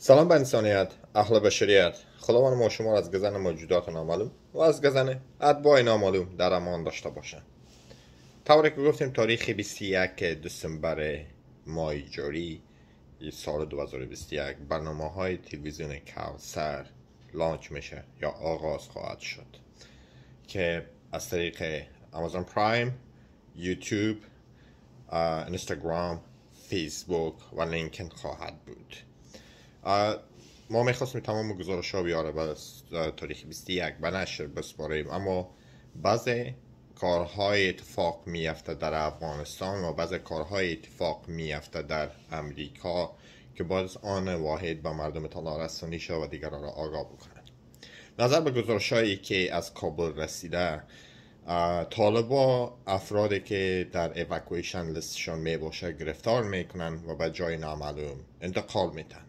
سلام به انسانیت اهل بشریت خداوند ما شما را از گزن موجودات نامعلوم و از گزن اتباع نامعلوم در امان داشته باشه. طوری که گفتیم تاریخ 21 دسامبر مای جاری سال 2021 برنامه های تلویزیون کوسر لانچ میشه یا آغاز خواهد شد که از طریق آمازون پرایم یوتیوب اینستاگرام فیسبوک و لینکن خواهد بود ما میخواستیم تمام گزارش ها بیاره بس تاریخ 21 به نشر بسپاریم اما بعض کارهای اتفاق میفته در افغانستان و بعض کارهای اتفاق میفته در امریکا که باز آن واحد به مردم تالا رسانی و دیگران را آگاه بکنند نظر به گزارش هایی که از کابل رسیده طالبا افرادی که در اوکویشن لستشان میباشه گرفتار میکنن و به جای نامعلوم انتقال میتن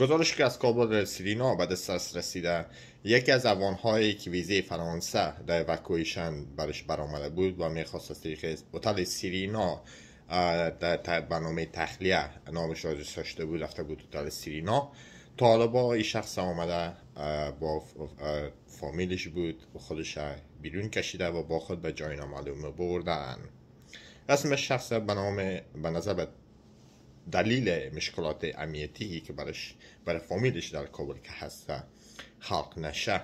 گزارش که از کابل سرینا به دسترس رسیده یکی از اوانهای که ویزه فرانسه در وکویشن برش برآمده بود و میخواست از طریق هتل سیرینا در برنامه تخلیه نامش را ساشته بود رفته بود هتل سرینا طالبا این شخص آمده با فامیلش بود و خودش بیرون کشیده و با خود به جای نامعلوم بردن اسم شخص به نام به دلیل مشکلات امنیتی که برش برای فامیلش در کابل که هست خلق نشه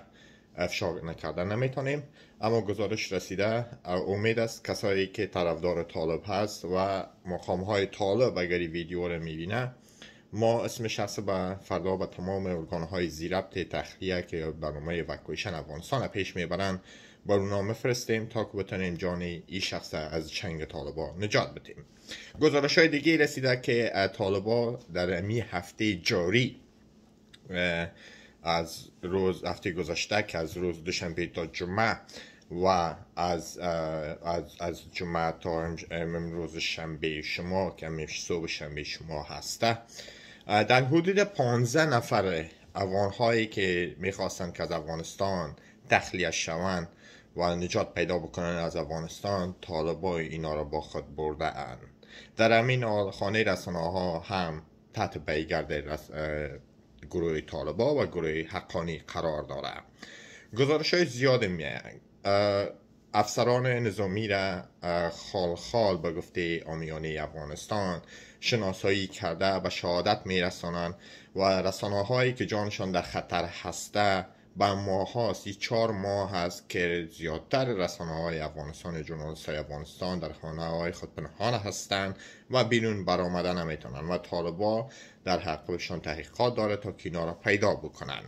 افشار نکردن نمیتونیم اما گزارش رسیده امید است کسایی که طرفدار طالب هست و مقام های طالب اگر ویدیو رو میبینه ما اسم شخص با فردا و تمام های زیربط تخلیه که برنامه وکویشن افغانستان پیش میبرند نامه مفرستیم تا که بتونیم جان این شخص از چنگ طالبا نجات بتیم گزارش های دیگه رسیده که طالبا در امی هفته جاری از روز هفته گذشته که از روز دوشنبه تا جمعه و از از, از جمعه تا امروز شنبه شما که صبح شنبه شما هسته در حدود 15 نفر هایی که میخواستن که از افغانستان تخلیه شوند و نجات پیدا بکنن از افغانستان طالبای اینا را با خود برده اند در همین خانه رسانه ها هم تحت بیگرد رس... گروه طالبا و گروه حقانی قرار داره گزارش های زیاد افسران نظامی را خال خال به گفته آمیانه افغانستان شناسایی کرده و شهادت میرسانند و رسانه هایی که جانشان در خطر هسته به ماه هاست چهار ماه است که زیادتر رسانه های افغانستان جنوب سای افغانستان در خانه های خود پنهان هستند و بیرون برآمده نمیتونند و طالبا در حقشان تحقیقات داره تا کینا را پیدا بکنن.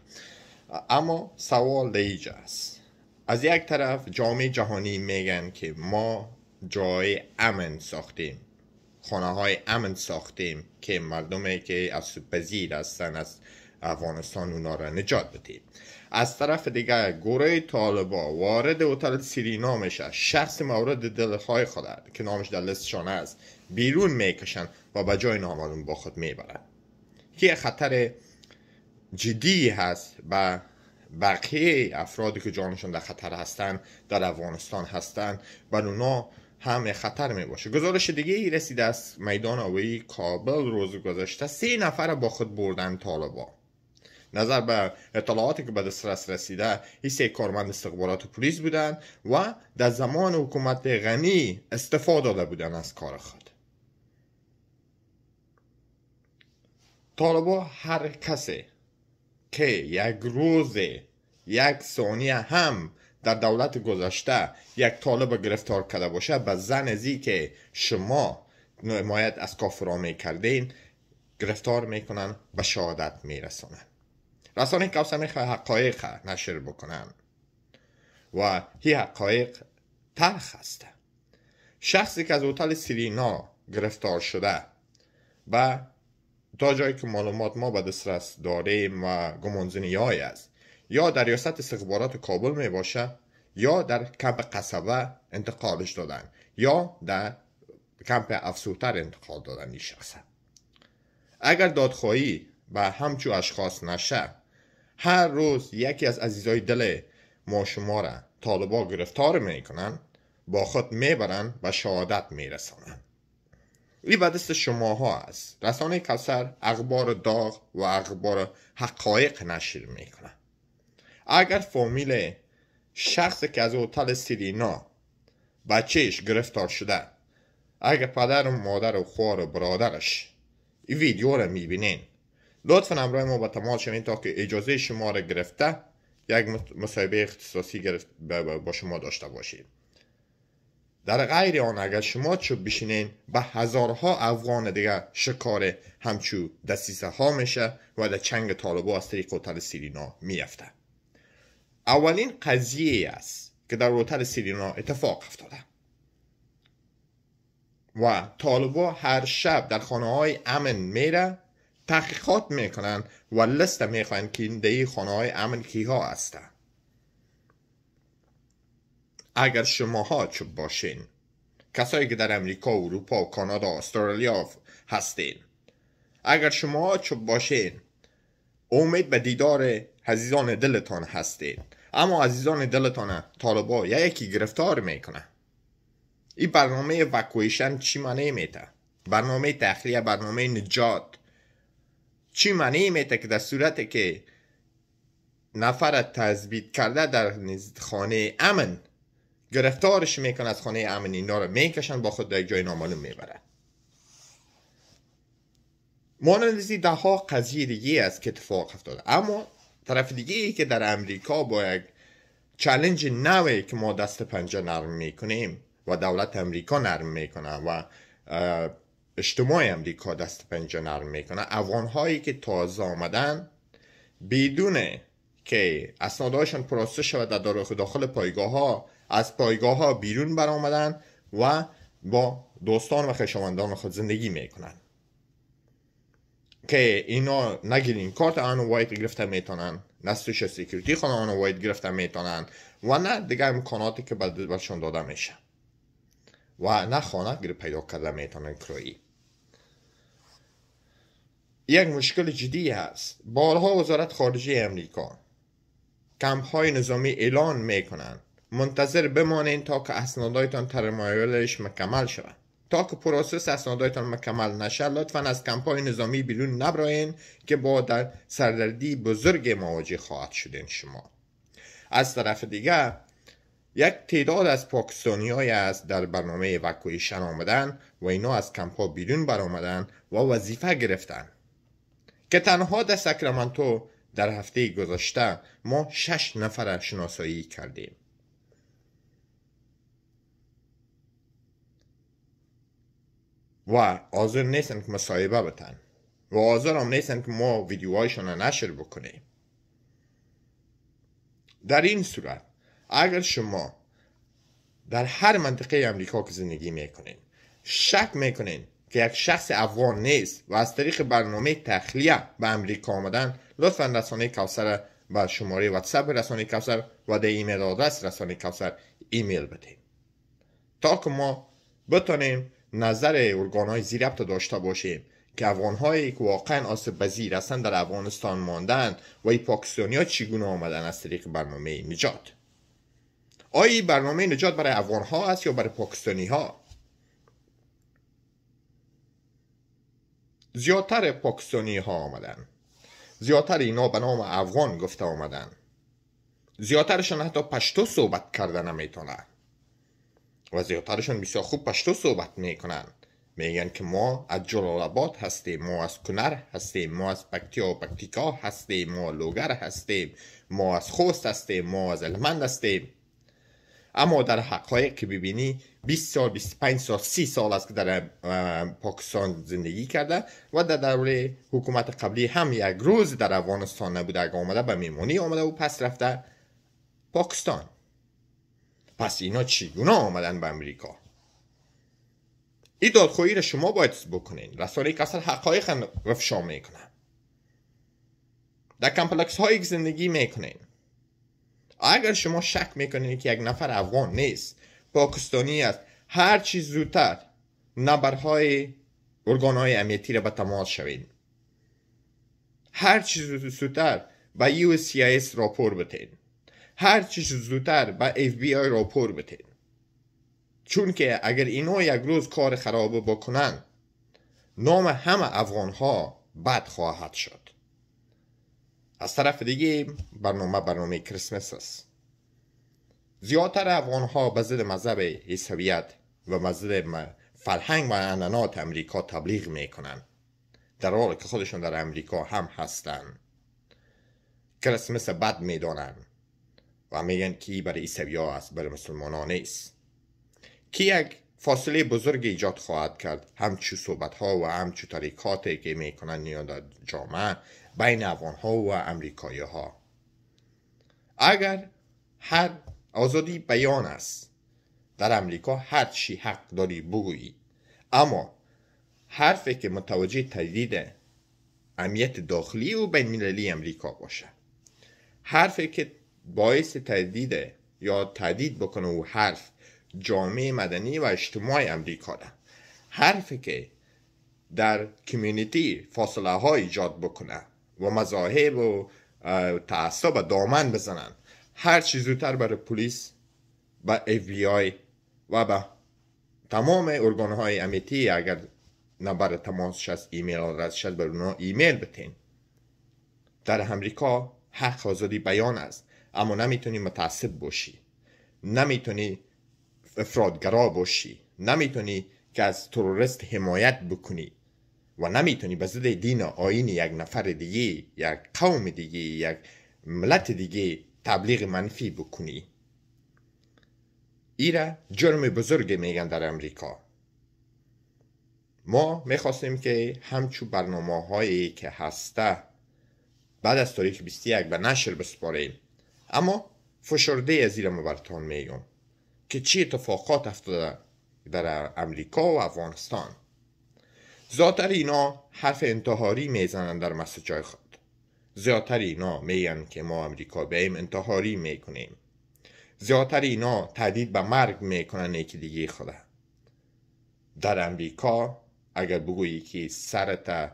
اما سوال دیج است از یک طرف جامعه جهانی میگن که ما جای امن ساختیم خانه های امن ساختیم که مردمی که از پذیر هستن از افغانستان اونا را نجات بدیم از طرف دیگر گروه طالبا وارد هتل سیری نامشه شخص مورد دلخواه خود که نامش در لستشان است بیرون میکشن و به جای نامون با خود میبرن که خطر جدی هست و بقیه افرادی که جانشان در خطر هستند در افغانستان هستند و اونا هم خطر می باشه گزارش دیگه ای رسید از میدان آبی کابل روز گذشته سه نفر با خود بردن طالبا نظر به اطلاعاتی که به دسترس رسیده هیچ کارمند استخبارات و پلیس بودند و در زمان حکومت غنی استفاده داده بودند از کار خود طالبا هر کسی که یک روز یک ثانیه هم در دولت گذشته یک طالب گرفتار کرده باشه به زن ازی که شما نمایت از کافرا می کردین گرفتار میکنن به شهادت میرسونن رسانه کوسمه حقایق نشر بکنن و هی حقایق تلخ است شخصی که از هتل سیرینا گرفتار شده و تا جایی که معلومات ما به دسترس داریم و گمانزنی های است یا در ریاست استخبارات کابل می باشه یا در کمپ قصبه انتقالش دادن یا در کمپ افسوتر انتقال دادن این شخص اگر دادخواهی به همچو اشخاص نشه هر روز یکی از عزیزای دل ما شما را طالبا گرفتار میکنن با خود میبرن و شهادت میرسانن این به دست شماها است رسانه کسر اخبار داغ و اخبار حقایق نشر میکنن اگر فامیل شخص که از هتل سیرینا بچهش گرفتار شده اگر پدر و مادر و خوار و برادرش این ویدیو را میبینین لطفا همراه ما به تماس شوید تا که اجازه شما را گرفته یک مصاحبه اختصاصی گرفت با شما داشته باشید در غیر آن اگر شما چوب بشینین به هزارها افغان دیگه شکار همچو دستیسه ها میشه و در چنگ طالبو از طریق هتل سیرینا میفته اولین قضیه است که در روتر سیرینا اتفاق افتاده و طالبا هر شب در خانه های امن میره تحقیقات میکنن و لست میخوان که این دهی خانه های امن کیها هستن اگر شماها چوب باشین کسایی که در امریکا اروپا و کانادا و استرالیا هستین اگر شما چوب باشین امید به دیدار عزیزان دلتان هستید اما عزیزان دلتان طالبا یکی گرفتار میکنه این برنامه وکویشن چی معنی میته برنامه تخلیه برنامه نجات چی معنی میته که در صورت که نفر تثبیت کرده در خانه امن گرفتارش میکنه از خانه امن اینا رو میکشن با خود در جای نامعلوم میبرن مانندزی ده ها قضیه دیگه است که اتفاق افتاده اما طرف دیگه ای که در امریکا با یک چلنج نوی که ما دست پنجه نرم میکنیم و دولت امریکا نرم میکنه و اجتماع امریکا دست پنجه نرم میکنه افغان هایی که تازه آمدن بدون که اسنادهاشون پروسه شود در داخل پایگاه ها از پایگاه ها بیرون برآمدن و با دوستان و خویشاوندان خود زندگی میکنن که اینا نگیرین کارت آن وایت گرفته میتونن نستوش سیکیورتی خانه آن وایت گرفته میتونن و نه دیگه امکاناتی که بعد برشون داده میشه و نه خانه گیر پیدا کرده میتونن کرایی یک مشکل جدی هست بارها وزارت خارجه امریکا کمپ های نظامی اعلان میکنن منتظر بمانین تا که اسنادایتان ترمایلش مکمل شود تا که پروسس اسنادهایتان مکمل نشه لطفا از کمپای نظامی بیرون نبراین که با در سردردی بزرگ مواجه خواهد شدین شما از طرف دیگر یک تعداد از پاکستانی های از در برنامه وکویشن آمدن و اینا از کمپا بیرون برآمدن و وظیفه گرفتن که تنها در ساکرامنتو در هفته گذشته ما شش نفر شناسایی کردیم و حاضر نیستن که مصاحبه بتن و حاضر هم نیستن که ما ویدیوهایشون رو نشر بکنیم در این صورت اگر شما در هر منطقه امریکا که زندگی میکنین شک میکنین که یک شخص افغان نیست و از طریق برنامه تخلیه به امریکا آمدن لطفا رسانه کوثر به شماره واتساپ رسانه کوثر و در ایمیل آدرس رسانه کوثر ایمیل بدین تا که ما بتانیم نظر های زیر تا داشته باشیم که هایی که واقعا آسیب بزیر هستند در افغانستان ماندن و ای پاکستانی ها چگونه آمدن از طریق برنامه نجات آیا برنامه نجات برای افغان ها است یا برای پاکستانی ها زیادتر پاکستانی ها آمدن زیادتر اینا به نام افغان گفته آمدن زیادترشان حتی پشتو صحبت کرده نمیتونن و زیادترشون بسیار خوب پشتو صحبت میکنند میگن که ما از آباد هستیم ما از کنر هستیم ما از پکتیا و پکتیکا هستیم ما لوگر هستیم ما از خوست هستیم ما از المند هستیم اما در حقایق که ببینی 20 سال 25 سال 30 سال است که در پاکستان زندگی کرده و در دوره حکومت قبلی هم یک روز در افغانستان نبوده اگه آمده به میمونی آمده و پس رفته پاکستان پس اینا چیگونه آمدن به امریکا این دادخواهی را شما باید بکنین رسانه که اصلا حقایق افشا میکنن در کمپلکس های زندگی میکنین اگر شما شک میکنین که یک نفر افغان نیست پاکستانی است هر چیز زودتر نبرهای ارگان های امنیتی را به تماس شوید هر چیز زودتر به یو سی راپور بتین هر چیز زودتر به اف بی آی راپور بتین چون که اگر اینا یک روز کار خرابه بکنن نام همه افغان ها بد خواهد شد از طرف دیگه برنامه برنامه کریسمس است زیادتر افغان ها به ضد مذهب حسابیت و مذهب فرهنگ و عنعنات امریکا تبلیغ میکنن در حالی که خودشون در امریکا هم هستن کریسمس بد میدانند و میگن که برای ایسویا است برای مسلمانان نیست کی یک فاصله بزرگ ایجاد خواهد کرد همچو صحبت ها و همچو تریکاتی که کنند در جامعه بین افغان ها و امریکایی ها اگر هر آزادی بیان است در امریکا هر چی حق داری بگویی اما حرفی که متوجه تجدید امنیت داخلی و بین المللی امریکا باشه حرفی که باعث تدیده یا تدید بکنه او حرف جامعه مدنی و اجتماع امریکا ده حرفی که در کمیونیتی فاصله ها ایجاد بکنه و مذاهب و تعصب دامن بزنن هر چی زودتر برای پلیس و اف آی و به تمام ارگان های امیتی اگر نبر تماس شد ایمیل آدرس شد بر اونا ایمیل بتین در امریکا حق آزادی بیان است اما نمیتونی متعصب باشی نمیتونی افرادگرا باشی نمیتونی که از تروریست حمایت بکنی و نمیتونی به ضد دین و آین یک نفر دیگه یک قوم دیگه یک ملت دیگه تبلیغ منفی بکنی ایره جرم بزرگ میگن در امریکا ما میخواستیم که همچو برنامه هایی که هسته بعد از تاریخ 21 به نشر بسپاریم اما فشرده زیر مبرتان که چی اتفاقات افتاده در امریکا و افغانستان زیادتر اینا حرف انتحاری میزنن در مسجای خود زیادتر اینا میگن که ما امریکا این انتحاری میکنیم زیادتر اینا تهدید به مرگ میکنن یکی دیگه خدا در امریکا اگر بگویی که سرت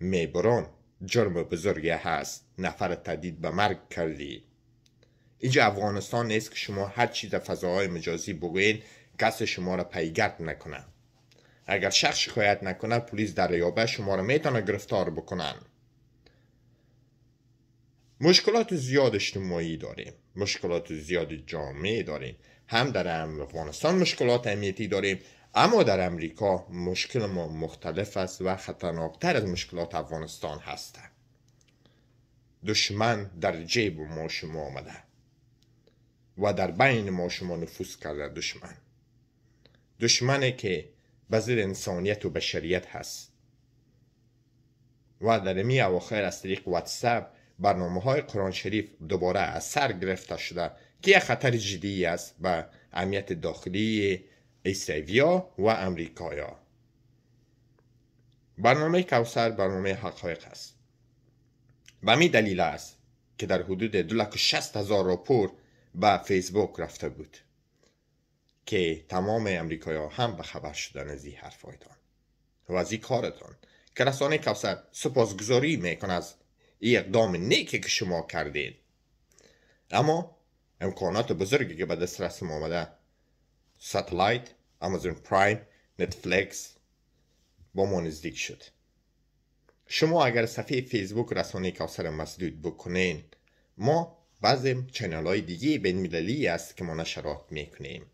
میبرون جرم بزرگی هست نفر تهدید به مرگ کردی اینجا افغانستان است که شما هر چیز فضاهای مجازی بگوین کس شما را پیگرد نکنه. اگر شخص شکایت نکنه پلیس در ریابه شما را میتونه گرفتار بکنن مشکلات زیاد اجتماعی داریم مشکلات زیاد جامعه داریم هم در افغانستان مشکلات امنیتی داریم اما در امریکا مشکل ما مختلف است و خطرناکتر از مشکلات افغانستان هستند دشمن در جیب ما شما آمده و در بین ما شما نفوذ کرده دشمن دشمنی که بزر انسانیت و بشریت هست و در می اواخر از طریق واتساب برنامه های قرآن شریف دوباره از سر گرفته شده که یک خطر جدی است به امنیت داخلی ایسیویا و امریکایا برنامه کوسر برنامه حقایق است و می دلیل است که در حدود دو هزار راپور و فیسبوک رفته بود که تمام امریکای ها هم به خبر شدن از این حرفایتان و از این کارتان که رسانه کوسر سپاسگزاری میکن از این اقدام نیکی که شما کردید اما امکانات بزرگی که به دست رسم آمده ساتلایت، امازون پرایم، نتفلیکس با ما نزدیک شد شما اگر صفحه فیسبوک رسانه کافسر مسدود بکنین ما بعض چنل های دیگه بین مللی است که ما نشرات میکنیم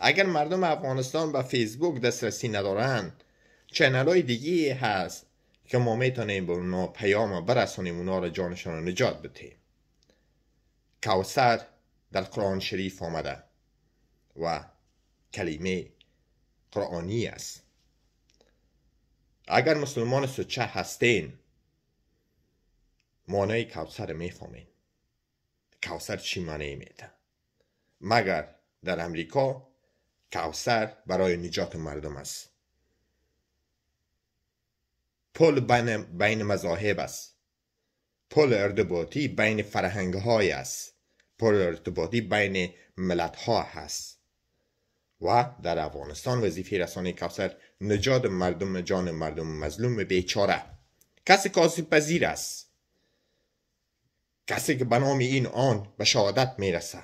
اگر مردم افغانستان به فیسبوک دسترسی ندارند چنل های دیگه هست که ما میتونیم به اونا پیام برسانیم اونا را جانشان را نجات بتیم کوسر در قرآن شریف آمده و کلمه قرآنی است اگر مسلمان سوچه هستین مانای کوسر میفهمین کوسر چی معنی میده مگر در امریکا کوسر برای نجات مردم است پل بین, بین مذاهب است پل ارتباطی بین فرهنگ های است پل ارتباطی بین ملت ها هست و در افغانستان وظیفه رسانه کوسر نجات مردم جان مردم مظلوم بیچاره کسی کاسی پذیر است کسی که به نام این آن به شهادت میرسه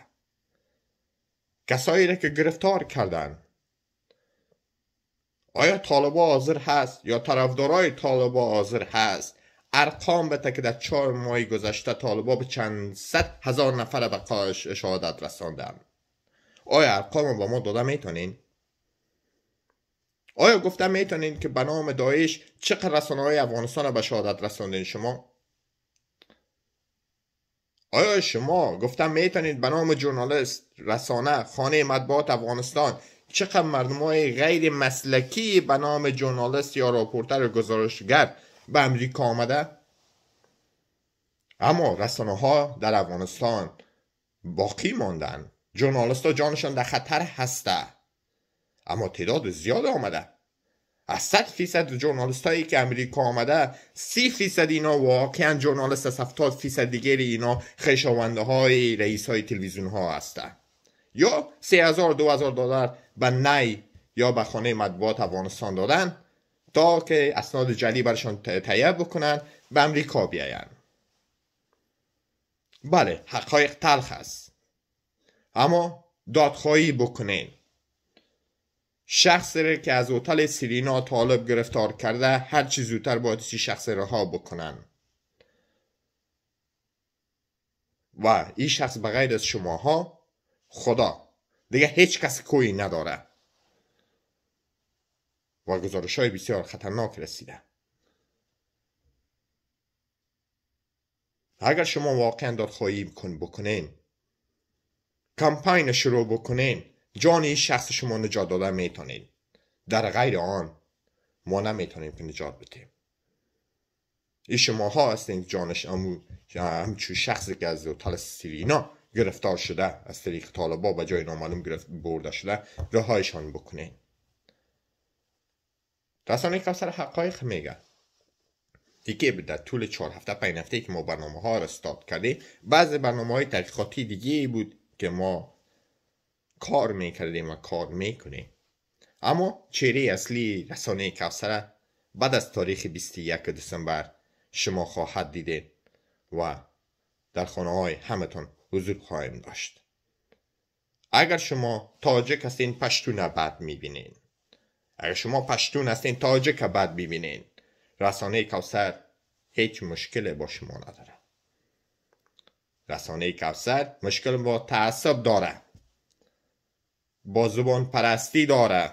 کسایی را که گرفتار کردن آیا طالبا حاضر هست یا طرفدارای طالبا حاضر هست ارقام به که در چهار ماه گذشته طالبا به چند صد هزار نفر به شهادت رساندن آیا ارقام با ما داده میتونین؟ آیا گفته میتونین که به نام داعش چقدر رسانه های افغانستان به شهادت رساندین شما؟ آیا شما گفتم میتونید به نام جورنالیست رسانه خانه مطبوعات افغانستان چقدر مردم های غیر مسلکی به نام جورنالیست یا راپورتر گزارشگر به امریکا آمده اما رسانه ها در افغانستان باقی ماندن جورنالیست ها جانشان در خطر هسته اما تعداد زیاد آمده از صد فیصد جورنالست هایی که امریکا آمده 30 فیصد اینا واقعا جورنالست از 70 فیصد دیگر اینا خشاونده های رئیس های تلویزیون ها هستن یا 3000 2000 دلار به نی یا به خانه مطبوعات افغانستان دادن تا که اسناد جلی برشان تهیه بکنن به امریکا بیاین بله حقایق تلخ است اما دادخواهی بکنین شخص را که از هتل سیرینا طالب گرفتار کرده هر چی زودتر باید سی شخص رها بکنن و این شخص بغیر از شماها خدا دیگه هیچ کس کوی نداره و گزارش های بسیار خطرناک رسیده اگر شما واقعا دادخواهی کن بکنین کمپاین شروع بکنین جان این شخص شما نجات داده میتونید در غیر آن ما نمیتونیم که نجات بدیم این شما ها هستین جانش امو همچون شخصی که از تل سیرینا گرفتار شده از طریق طالبا و جای نامعلوم برده شده رهایشان بکنین رسانه این سر حقایق میگه دیگه در طول چهار هفته پنج هفته که ما برنامه ها را استاد کردیم بعضی برنامه های تحقیقاتی دیگه بود که ما کار میکردیم و کار میکنیم اما چهره اصلی رسانه کوسر بعد از تاریخ 21 دسامبر شما خواهد دیده و در خانه های همتون حضور خواهیم داشت اگر شما تاجک هستین پشتون بد میبینین اگر شما پشتون هستین تاجک بد میبینین رسانه کوسر هیچ مشکل با شما نداره رسانه کوسر مشکل با تعصب داره با زبان پرستی داره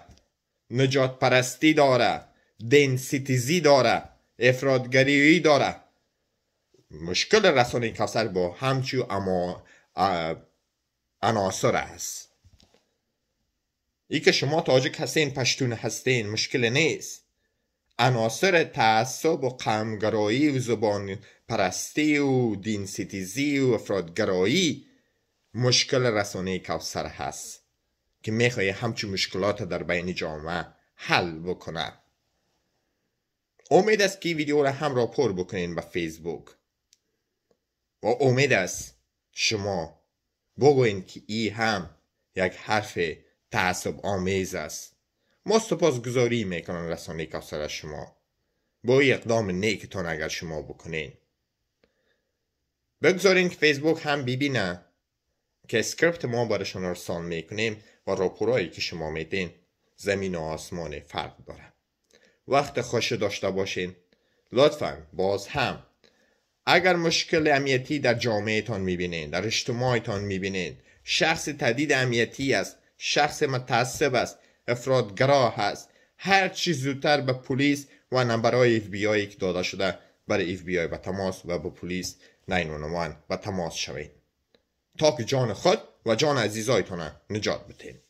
نجات پرستی داره دین سیتیزی داره افرادگریوی داره مشکل رسانه کسر با همچو اما عناصر است ای که شما تاجک هستین پشتون هستین مشکل نیست عناصر تعصب و قمگرایی و زبان پرستی و دین سیتیزی و افرادگرایی مشکل رسانه کوسر هست که میخواهی همچون مشکلات در بین جامعه حل بکنه امید است که ویدیو را هم را پر بکنین به فیسبوک و امید است شما بگوین که ای هم یک حرف تعصب آمیز است ما سپاس گذاری میکنن رسانه کافسر شما با اقدام نیکتان اگر شما بکنین بگذارین که فیسبوک هم ببینه که اسکریپت ما برشان ارسال میکنیم و راپورایی که شما میدین زمین و آسمان فرق داره وقت خوش داشته باشین لطفا باز هم اگر مشکل امنیتی در جامعه تان میبینین در تان میبینین شخص تدید امنیتی است شخص متعصب است گراه است هر چی زودتر به پلیس و نمبرهای اف بی که داده شده برای اف بی آی به تماس و به پلیس 911 و تماس شوید تا که جان خود و جان عزیزایتان نجات بدهید